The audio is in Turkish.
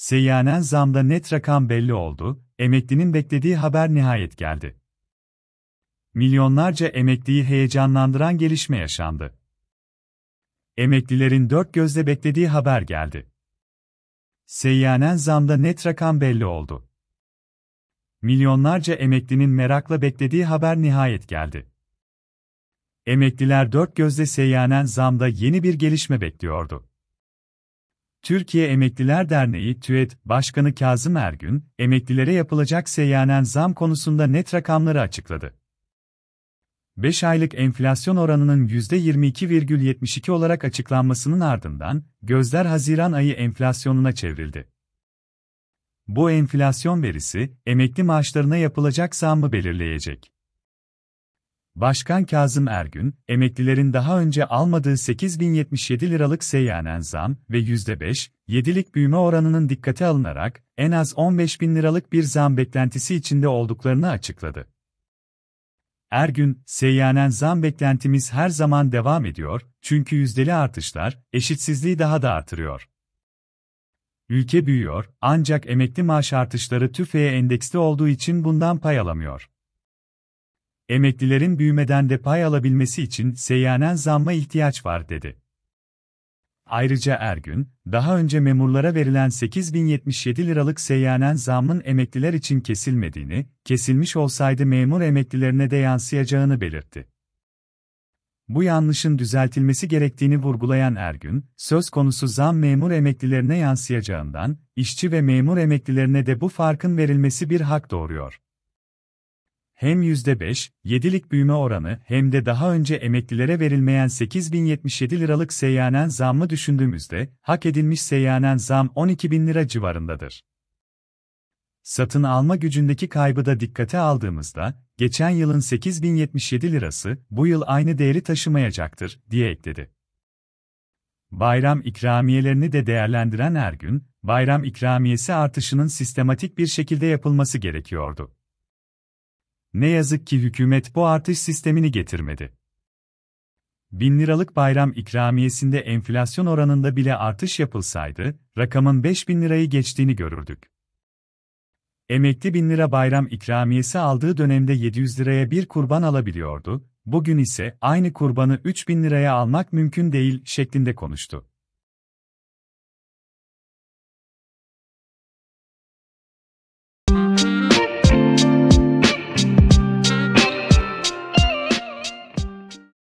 Seyyanen zamda net rakam belli oldu, emeklinin beklediği haber nihayet geldi. Milyonlarca emekliyi heyecanlandıran gelişme yaşandı. Emeklilerin dört gözle beklediği haber geldi. Seyyanen zamda net rakam belli oldu. Milyonlarca emeklinin merakla beklediği haber nihayet geldi. Emekliler dört gözle seyyanen zamda yeni bir gelişme bekliyordu. Türkiye Emekliler Derneği TÜED Başkanı Kazım Ergün, emeklilere yapılacak seyyanen zam konusunda net rakamları açıkladı. 5 aylık enflasyon oranının %22,72 olarak açıklanmasının ardından, gözler Haziran ayı enflasyonuna çevrildi. Bu enflasyon verisi, emekli maaşlarına yapılacak zammı belirleyecek. Başkan Kazım Ergün, emeklilerin daha önce almadığı 8077 liralık seyyanen zam ve %5-7'lik büyüme oranının dikkate alınarak en az 15.000 liralık bir zam beklentisi içinde olduklarını açıkladı. Ergün, seyyanen zam beklentimiz her zaman devam ediyor çünkü yüzdeli artışlar eşitsizliği daha da artırıyor. Ülke büyüyor ancak emekli maaş artışları tüfeğe endeksli olduğu için bundan pay alamıyor. Emeklilerin büyümeden de pay alabilmesi için seyyanen zamma ihtiyaç var dedi. Ayrıca Ergün, daha önce memurlara verilen 8077 liralık seyyanen zamın emekliler için kesilmediğini, kesilmiş olsaydı memur emeklilerine de yansıyacağını belirtti. Bu yanlışın düzeltilmesi gerektiğini vurgulayan Ergün, söz konusu zam memur emeklilerine yansıyacağından, işçi ve memur emeklilerine de bu farkın verilmesi bir hak doğuruyor hem %5-7'lik büyüme oranı hem de daha önce emeklilere verilmeyen 8077 liralık seyyanen zammı düşündüğümüzde, hak edilmiş seyyanen zam 12000 lira civarındadır. Satın alma gücündeki kaybı da dikkate aldığımızda, geçen yılın 8077 lirası bu yıl aynı değeri taşımayacaktır, diye ekledi. Bayram ikramiyelerini de değerlendiren Ergün, bayram ikramiyesi artışının sistematik bir şekilde yapılması gerekiyordu. Ne yazık ki hükümet bu artış sistemini getirmedi. 1000 liralık bayram ikramiyesinde enflasyon oranında bile artış yapılsaydı, rakamın 5000 lirayı geçtiğini görürdük. Emekli 1000 lira bayram ikramiyesi aldığı dönemde 700 liraya bir kurban alabiliyordu, bugün ise aynı kurbanı 3000 liraya almak mümkün değil şeklinde konuştu.